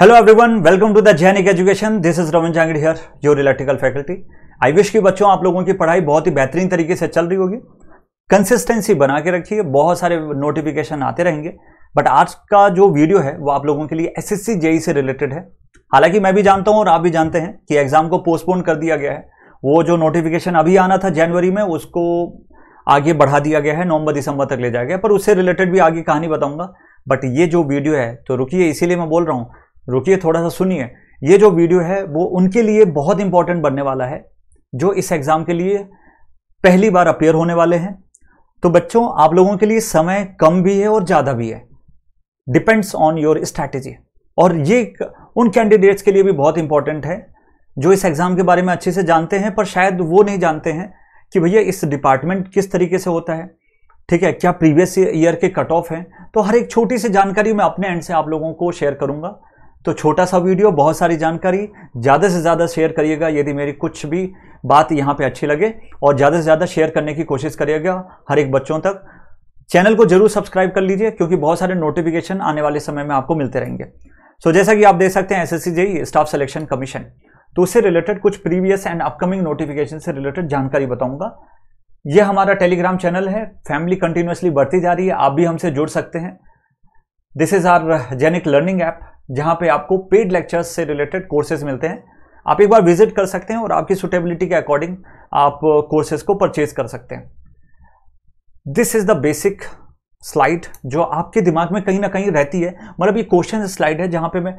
hello everyone welcome to the Genic education this is Raman Jangid here your electrical faculty I wish कि बच्चों आप लोगों की पढ़ाई बहुत ही बेहतरीन तरीके से चल रही होगी कंसिस्टेंसी बना के रखिए बहुत सारे नोटिफिकेशन आते रहेंगे बट आज का जो वीडियो है वो आप लोगों के लिए एस एस e से रिलेटेड है हालांकि मैं भी जानता हूँ और आप भी जानते हैं कि एग्जाम को पोस्टपोन कर दिया गया है वो जो नोटिफिकेशन अभी आना था जनवरी में उसको आगे बढ़ा दिया गया है नवंबर दिसंबर तक ले जाया गया पर उससे रिलेटेड भी आगे कहानी बताऊंगा बट ये जो वीडियो है तो रुकिए इसीलिए मैं बोल रहा हूँ रुकिए थोड़ा सा सुनिए ये जो वीडियो है वो उनके लिए बहुत इंपॉर्टेंट बनने वाला है जो इस एग्ज़ाम के लिए पहली बार अपेयर होने वाले हैं तो बच्चों आप लोगों के लिए समय कम भी है और ज़्यादा भी है डिपेंड्स ऑन योर स्ट्रैटेजी और ये उन कैंडिडेट्स के लिए भी बहुत इंपॉर्टेंट है जो इस एग्ज़ाम के बारे में अच्छे से जानते हैं पर शायद वो नहीं जानते हैं कि भैया इस डिपार्टमेंट किस तरीके से होता है ठीक है क्या प्रीवियस ईयर के कट ऑफ हैं तो हर एक छोटी सी जानकारी मैं अपने एंड से आप लोगों को शेयर करूंगा तो छोटा सा वीडियो बहुत सारी जानकारी ज़्यादा से ज़्यादा शेयर करिएगा यदि मेरी कुछ भी बात यहाँ पे अच्छी लगे और ज़्यादा से ज़्यादा शेयर करने की कोशिश करिएगा हर एक बच्चों तक चैनल को जरूर सब्सक्राइब कर लीजिए क्योंकि बहुत सारे नोटिफिकेशन आने वाले समय में आपको मिलते रहेंगे सो so, जैसा कि आप देख सकते हैं S S JE staff selection commission तो उससे रिलेटेड कुछ प्रीवियस एंड अपकमिंग नोटिफिकेशन से रिलेटेड जानकारी बताऊंगा ये हमारा टेलीग्राम चैनल है फैमिली कंटिन्यूसली बढ़ती जा रही है आप भी हमसे जुड़ सकते हैं this is R Genic learning app जहाँ पे आपको पेड लेक्चर्स से रिलेटेड कोर्सेज मिलते हैं आप एक बार विजिट कर सकते हैं और आपकी सुटेबिलिटी के अकॉर्डिंग आप कोर्सेज uh, को परचेज कर सकते हैं this is the basic slide जो आपके दिमाग में कहीं ना कहीं रहती है मतलब ये क्वेश्चन स्लाइड है जहाँ पे मैं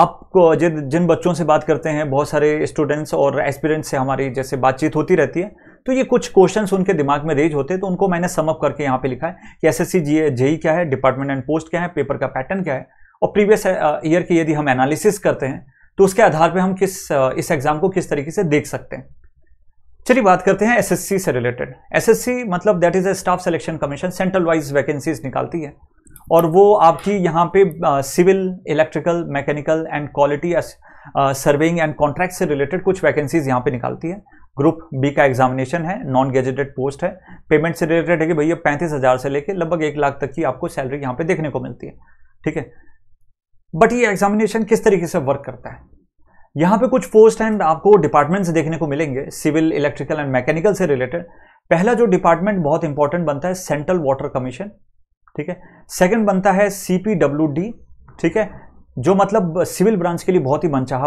आपको uh, जिन जिन बच्चों से बात करते हैं बहुत सारे स्टूडेंट्स और एस्पिरेंट्स से हमारी जैसे बातचीत होती रहती है तो ये कुछ क्वेश्चंस उनके दिमाग में रेज होते हैं तो उनको मैंने समअप करके यहाँ पे लिखा है कि S S C G JE क्या है डिपार्टमेंट एंड पोस्ट क्या है पेपर का पैटर्न क्या है और प्रीवियस ईयर uh, की यदि हम एनालिसिस करते हैं तो उसके आधार पर हम किस uh, इस एग्जाम को किस तरीके से देख सकते हैं चलिए बात करते हैं एसएससी से रिलेटेड एस मतलब that is a staff selection commission central wise vacancies निकालती है और वो आपकी यहाँ पे civil electrical mechanical and quality surveying and contract से रिलेटेड कुछ वैकेंसीज यहाँ पे निकालती है ग्रुप बी का एग्जामिनेशन है नॉन गेजेटेड पोस्ट है पेमेंट से रिलेटेड है कि भैया पैंतीस हज़ार से लेकर लगभग एक लाख तक की आपको सैलरी यहाँ पे देखने को मिलती है ठीक है बट ये एग्जामिनेशन किस तरीके से वर्क करता है यहाँ पे कुछ पोस्ट एंड आपको डिपार्टमेंट्स देखने को मिलेंगे सिविल इलेक्ट्रिकल एंड मैकेनिकल से रिलेटेड पहला जो डिपार्टमेंट बहुत इंपॉर्टेंट बनता है सेंट्रल वाटर कमीशन ठीक है सेकेंड बनता है सीपीडब्ल्यू ठीक है जो मतलब सिविल ब्रांच के लिए बहुत ही मनचाहा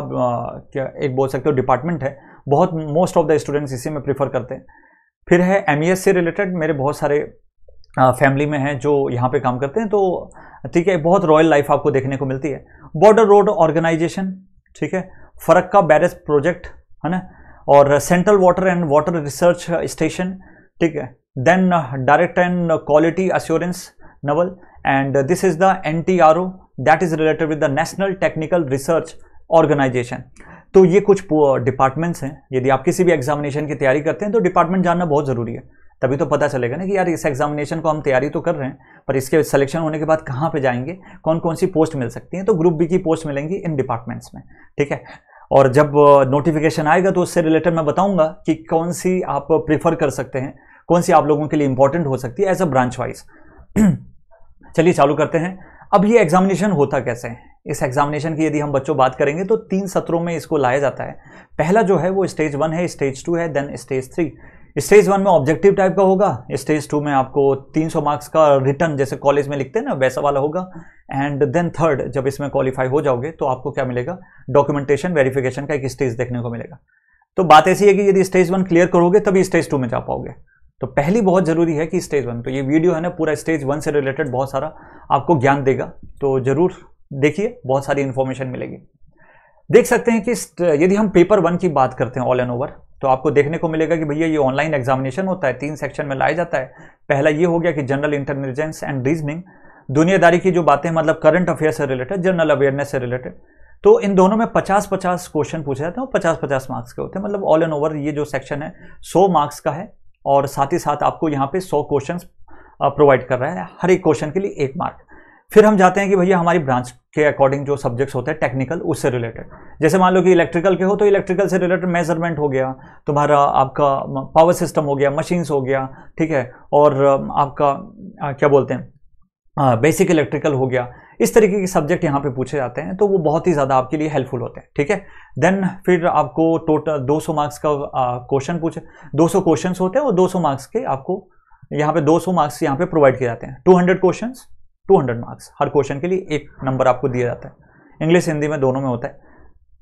क्या एक बोल सकते हो डिपार्टमेंट है बहुत मोस्ट ऑफ द स्टूडेंट्स इसी में प्रीफर करते हैं फिर है एम e से रिलेटेड मेरे बहुत सारे फैमिली में हैं जो यहाँ पे काम करते हैं तो ठीक है बहुत रॉयल लाइफ आपको देखने को मिलती है बॉर्डर रोड ऑर्गेनाइजेशन ठीक है फरक्का बैरेज प्रोजेक्ट है ना और central water and water research station ठीक है then direct and quality assurance naval and this is the N T R O that is related with the national technical research organisation तो ये कुछ departments हैं यदि आप किसी भी एग्जामिनेशन की तैयारी करते हैं तो डिपार्टमेंट जानना बहुत ज़रूरी है तभी तो पता चलेगा ना कि यार इस एग्जामिनेशन को हम तैयारी तो कर रहे हैं पर इसके सिलेक्शन होने के बाद कहाँ पे जाएंगे कौन कौन सी पोस्ट मिल सकती हैं तो ग्रुप बी की पोस्ट मिलेंगी इन डिपार्टमेंट्स में ठीक है और जब नोटिफिकेशन आएगा तो उससे रिलेटेड मैं बताऊंगा कि कौन सी आप प्रीफर कर सकते हैं कौन सी आप लोगों के लिए इंपॉर्टेंट हो सकती है एज अ ब्रांच वाइज चलिए चालू करते हैं अब ये एग्जामिनेशन होता कैसे इस एग्जामिनेशन की यदि हम बच्चों बात करेंगे तो तीन सत्रों में इसको लाया जाता है पहला जो है वो स्टेज वन है स्टेज टू है then stage three stage one में ऑब्जेक्टिव टाइप का होगा स्टेज टू में आपको 300 मार्क्स का रिटर्न जैसे कॉलेज में लिखते हैं ना वैसा वाला होगा एंड देन थर्ड जब इसमें क्वालिफाई हो जाओगे तो आपको क्या मिलेगा डॉक्यूमेंटेशन वेरिफिकेशन का एक स्टेज देखने को मिलेगा तो बात ऐसी है कि यदि स्टेज वन क्लियर करोगे तभी स्टेज टू में जा पाओगे तो पहली बहुत ज़रूरी है कि स्टेज वन तो ये वीडियो है ना पूरा स्टेज वन से रिलेटेड बहुत सारा आपको ज्ञान देगा तो ज़रूर देखिए बहुत सारी इन्फॉर्मेशन मिलेगी देख सकते हैं कि यदि हम पेपर वन की बात करते हैं ऑल एंड ओवर तो आपको देखने को मिलेगा कि भैया ये ऑनलाइन एग्जामिनेशन होता है तीन सेक्शन में लाया जाता है पहला ये हो गया कि जनरल इंटेलिजेंस एंड रीजनिंग दुनियादारी की जो बातें मतलब करंट अफेयर से रिलेटेड जनरल अवेयरनेस से रिलेटेड तो इन दोनों में 50-50 क्वेश्चन पूछे जाते हैं और 50-50 मार्क्स के होते हैं मतलब ऑल एंड ओवर ये जो सेक्शन है 100 मार्क्स का है और साथ ही साथ आपको यहाँ पे 100 क्वेश्चंस प्रोवाइड कर रहा है हर एक क्वेश्चन के लिए एक मार्क फिर हम जाते हैं कि भैया हमारी ब्रांच के अकॉर्डिंग जो सब्जेक्ट्स होते हैं टेक्निकल उससे रिलेटेड जैसे मान लो कि इलेक्ट्रिकल के हो तो इलेक्ट्रिकल से रिलेटेड मेजरमेंट हो गया तुम्हारा आपका पावर सिस्टम हो गया मशीन्स हो गया ठीक है और आपका क्या बोलते हैं बेसिक हाँ, इलेक्ट्रिकल हो गया इस तरीके के सब्जेक्ट यहाँ पे पूछे जाते हैं तो वो बहुत ही ज़्यादा आपके लिए हेल्पफुल होते हैं ठीक है देन फिर आपको टोटल 200 मार्क्स का क्वेश्चन पूछे 200 क्वेश्चन होते हैं और 200 मार्क्स के आपको यहाँ पे 200 मार्क्स यहाँ पे प्रोवाइड किए जाते हैं 200 क्वेश्चन टू मार्क्स हर क्वेश्चन के लिए एक नंबर आपको दिया जाता है इंग्लिश हिंदी में दोनों में होता है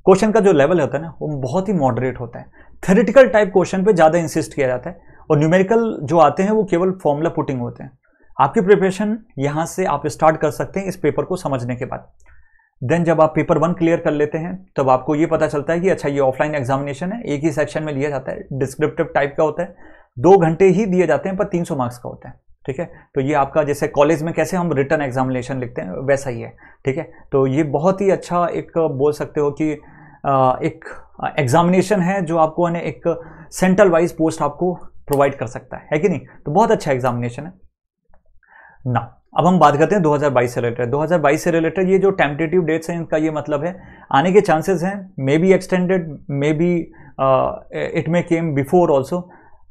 क्वेश्चन का जो लेवल होता है ना वो बहुत ही मॉडरेट होता है थेरेटिकल टाइप क्वेश्चन पर ज़्यादा इंसिस्ट किया जाता है और न्यूमेरिकल जो आते हैं वो केवल फॉर्मूला पुटिंग होते हैं आपकी प्रिपरेशन यहाँ से आप स्टार्ट कर सकते हैं इस पेपर को समझने के बाद देन जब आप पेपर वन क्लियर कर लेते हैं तब तो आपको ये पता चलता है कि अच्छा ये ऑफलाइन एग्जामिनेशन है एक ही सेक्शन में लिया जाता है डिस्क्रिप्टिव टाइप का होता है दो घंटे ही दिए जाते हैं पर 300 मार्क्स का होता है ठीक है तो ये आपका जैसे कॉलेज में कैसे हम रिटर्न एग्जामिनेशन लिखते हैं वैसा ही है ठीक है तो ये बहुत ही अच्छा एक बोल सकते हो कि एक एग्जामिनेशन है जो आपको एक सेंट्रल वाइज पोस्ट आपको प्रोवाइड कर सकता है है कि नहीं तो बहुत अच्छा एग्जामिनेशन है ना अब हम बात करते हैं 2022 से रिलेटेड 2022 से रिलेटेड ये जो टेम्पटेटिव डेट्स हैं इनका ये मतलब है आने के चांसेस हैं may be extended may be it may came before also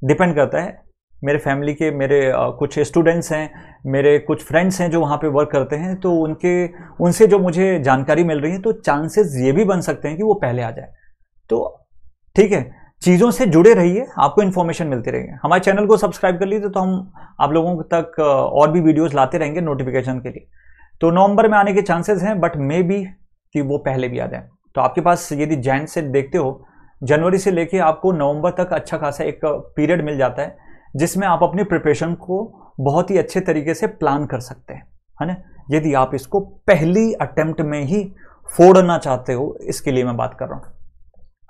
depend करता है मेरे फैमिली के मेरे uh, कुछ स्टूडेंट्स हैं मेरे कुछ फ्रेंड्स हैं जो वहाँ पे वर्क करते हैं तो उनके उनसे जो मुझे जानकारी मिल रही है तो चांसेस ये भी बन सकते हैं कि वो पहले आ जाए तो ठीक है चीज़ों से जुड़े रहिए आपको इन्फॉर्मेशन मिलती रहेगी हमारे चैनल को सब्सक्राइब कर लीजिए तो हम आप लोगों तक और भी वीडियोस लाते रहेंगे नोटिफिकेशन के लिए तो नवंबर में आने के चांसेस हैं बट मे बी कि वो पहले भी आ जाए तो आपके पास यदि जैन से देखते हो जनवरी से लेके आपको नवंबर तक अच्छा खासा एक पीरियड मिल जाता है जिसमें आप अपनी प्रिपरेशन को बहुत ही अच्छे तरीके से प्लान कर सकते हैं है ना यदि आप इसको पहली अटेम्प्ट में ही फोड़ना चाहते हो इसके लिए मैं बात कर रहा हूँ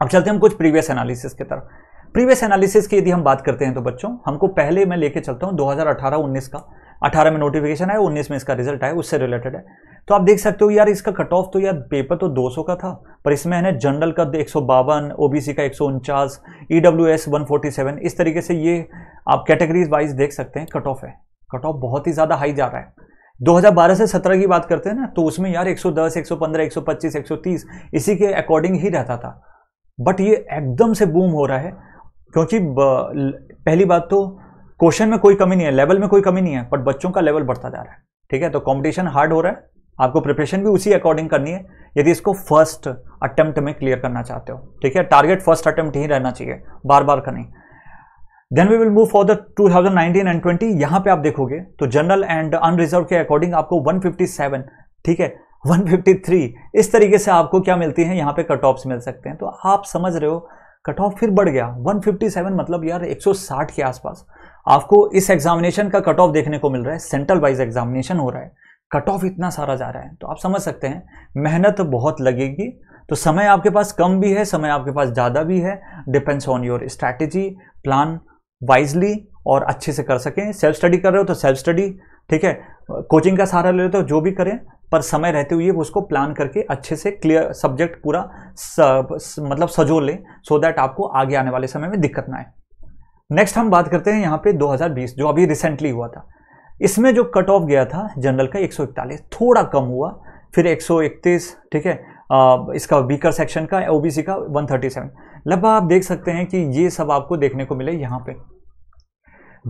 अब चलते हैं हम कुछ प्रीवियस एनालिसिस की तरफ प्रीवियस एनालिसिस की यदि हम बात करते हैं तो बच्चों हमको पहले मैं लेके चलता हूँ 2018-19 का 18 में नोटिफिकेशन आया 19 में इसका रिजल्ट आया उससे रिलेटेड है तो आप देख सकते हो यार इसका कट ऑफ तो यार पेपर तो 200 का था पर इसमें है ना जनरल का एक सौ बावन ओबीसी का एक सौ उनचास E W S one forty seven इस तरीके से ये आप कैटेगरीज वाइज देख सकते हैं कट ऑफ है कट ऑफ बहुत ही ज़्यादा हाई जा रहा है 2012 से 17 की बात करते हैं ना तो उसमें यार 110, 115, 125, 130 इसी के अकॉर्डिंग ही रहता था बट ये एकदम से बूम हो रहा है क्योंकि पहली बात तो क्वेश्चन में कोई कमी नहीं है लेवल में कोई कमी नहीं है बट बच्चों का लेवल बढ़ता जा रहा है ठीक है तो कॉम्पिटिशन हार्ड हो रहा है आपको प्रिपरेशन भी उसी अकॉर्डिंग करनी है यदि इसको फर्स्ट अटेम्प्ट में क्लियर करना चाहते हो ठीक है टारगेट फर्स्ट अटेम्प्ट ही रहना चाहिए बार बार का नहीं then we will move for the 2019 and twenty यहां पर आप देखोगे तो जनरल एंड अनरिजर्व के अकॉर्डिंग आपको 157 ठीक है 153 इस तरीके से आपको क्या मिलती है यहाँ पे कट ऑफ्स मिल सकते हैं तो आप समझ रहे हो कट ऑफ फिर बढ़ गया 157 मतलब यार 160 के आसपास आपको इस एग्जामिनेशन का कट ऑफ देखने को मिल रहा है सेंट्रल वाइज एग्जामिनेशन हो रहा है कट ऑफ इतना सारा जा रहा है तो आप समझ सकते हैं मेहनत बहुत लगेगी तो समय आपके पास कम भी है समय आपके पास ज़्यादा भी है depends on your strategy plan wisely और अच्छे से कर सकें सेल्फ स्टडी कर रहे हो तो सेल्फ स्टडी ठीक है कोचिंग का सहारा ले रहे हो तो जो भी करें पर समय रहते हुए उसको प्लान करके अच्छे से क्लियर सब्जेक्ट पूरा सब, मतलब सजो लें सो दैट आपको आगे आने वाले समय में दिक्कत ना आए नेक्स्ट हम बात करते हैं यहाँ पे 2020 जो अभी रिसेंटली हुआ था इसमें जो कट ऑफ गया था जनरल का एक थोड़ा कम हुआ फिर एक ठीक है आ, इसका वीकर सेक्शन का ओबीसी का वन लगभग मतलब आप देख सकते हैं कि ये सब आपको देखने को मिले यहाँ पर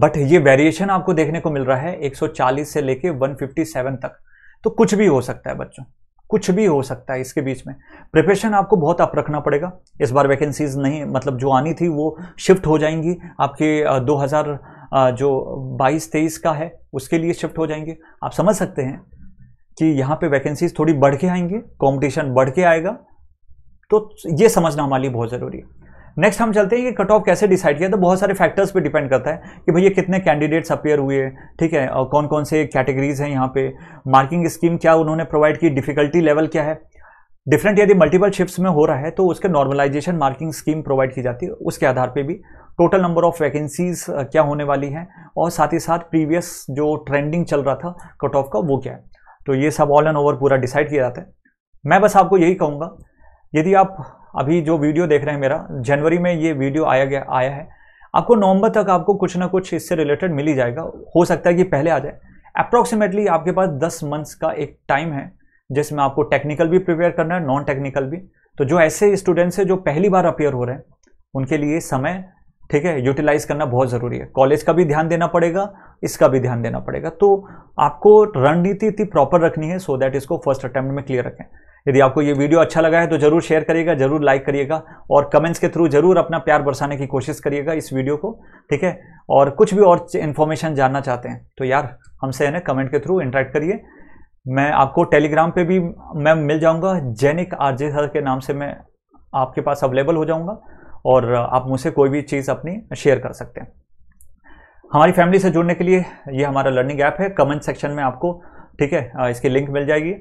बट ये वेरिएशन आपको देखने को मिल रहा है 140 से लेके 157 तक तो कुछ भी हो सकता है बच्चों कुछ भी हो सकता है इसके बीच में प्रिपरेशन आपको बहुत अप रखना पड़ेगा इस बार वैकेंसीज नहीं मतलब जो आनी थी वो शिफ्ट हो जाएंगी आपके हज़ार जो बाईस तेईस का है उसके लिए शिफ्ट हो जाएंगे आप समझ सकते हैं कि यहाँ पे वैकेंसीज थोड़ी बढ़ के आएंगी कॉम्पिटिशन बढ़ के आएगा तो ये समझना हमारे लिए बहुत ज़रूरी है नेक्स्ट हम चलते हैं कि कट ऑफ कैसे डिसाइड किया तो बहुत सारे फैक्टर्स पे डिपेंड करता है कि भैया कितने कैंडिडेट्स अपेयर हुए ठीक है और कौन कौन से कैटेगरीज हैं यहाँ पे मार्किंग स्कीम क्या उन्होंने प्रोवाइड की डिफिकल्टी लेवल क्या है डिफरेंट यदि मल्टीपल शिफ्ट में हो रहा है तो उसके नॉर्मलाइजेशन मार्किंग स्कीम प्रोवाइड की जाती है उसके आधार पर भी टोटल नंबर ऑफ वैकेंसीज क्या होने वाली हैं और साथ ही साथ प्रीवियस जो ट्रेंडिंग चल रहा था कट ऑफ का वो क्या है तो ये सब ऑल एंड ओवर पूरा डिसाइड किया जाता है मैं बस आपको यही कहूँगा यदि आप अभी जो वीडियो देख रहे हैं मेरा जनवरी में ये वीडियो आया गया आया है आपको नवंबर तक आपको कुछ ना कुछ इससे रिलेटेड मिल ही जाएगा हो सकता है कि पहले आ जाए अप्रॉक्सीमेटली आपके पास दस मंथ्स का एक टाइम है जिसमें आपको टेक्निकल भी प्रिपेयर करना है नॉन टेक्निकल भी तो जो ऐसे स्टूडेंट्स हैं जो पहली बार अपेयर हो रहे हैं उनके लिए समय ठीक है यूटिलाइज करना बहुत ज़रूरी है कॉलेज का भी ध्यान देना पड़ेगा इसका भी ध्यान देना पड़ेगा तो आपको रणनीति इतनी प्रॉपर रखनी है सो so दैट इसको फर्स्ट अटैम्प्ट में क्लियर रखें यदि आपको ये वीडियो अच्छा लगा है तो जरूर शेयर करिएगा जरूर लाइक करिएगा और कमेंट्स के थ्रू जरूर अपना प्यार बरसाने की कोशिश करिएगा इस वीडियो को ठीक है और कुछ भी और इन्फॉर्मेशन जानना चाहते हैं तो यार हमसे है ना कमेंट के थ्रू इंटरेक्ट करिए मैं आपको टेलीग्राम पे भी मैं मिल जाऊंगा जैनिक जे सर के नाम से मैं आपके पास अवेलेबल हो जाऊंगा और आप मुझसे कोई भी चीज़ अपनी शेयर कर सकते हैं हमारी फैमिली से जुड़ने के लिए ये हमारा लर्निंग ऐप है कमेंट सेक्शन में आपको ठीक है इसकी लिंक मिल जाएगी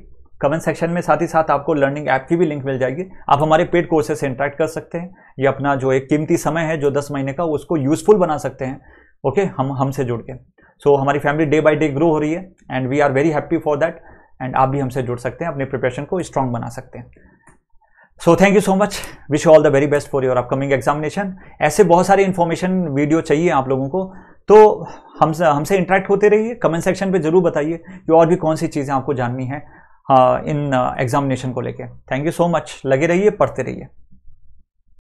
कमेंट सेक्शन में साथ ही साथ आपको लर्निंग ऐप की भी लिंक मिल जाएगी आप हमारे पेड कोर्सेज से इंटरेक्ट कर सकते हैं ये अपना जो एक कीमती समय है जो दस महीने का उसको यूजफुल बना सकते हैं ओके हम हमसे जुड़ के सो so, हमारी family day by day grow हो रही है and we are very happy for that and आप भी हमसे जुड़ सकते हैं अपने प्रिपरेशन को स्ट्रांग बना सकते हैं so thank you so much wish all the very best for your upcoming examination ऐसे बहुत सारे इन्फॉर्मेशन वीडियो चाहिए आप लोगों को तो हमसे हमसे इंटरेक्ट होते रहिए कमेंट सेक्शन पे जरूर बताइए कि और भी कौन सी चीज़ें आपको जाननी है हाँ, इन एग्जामिनेशन uh, को लेके थैंक यू सो मच लगे रहिए पढ़ते रहिए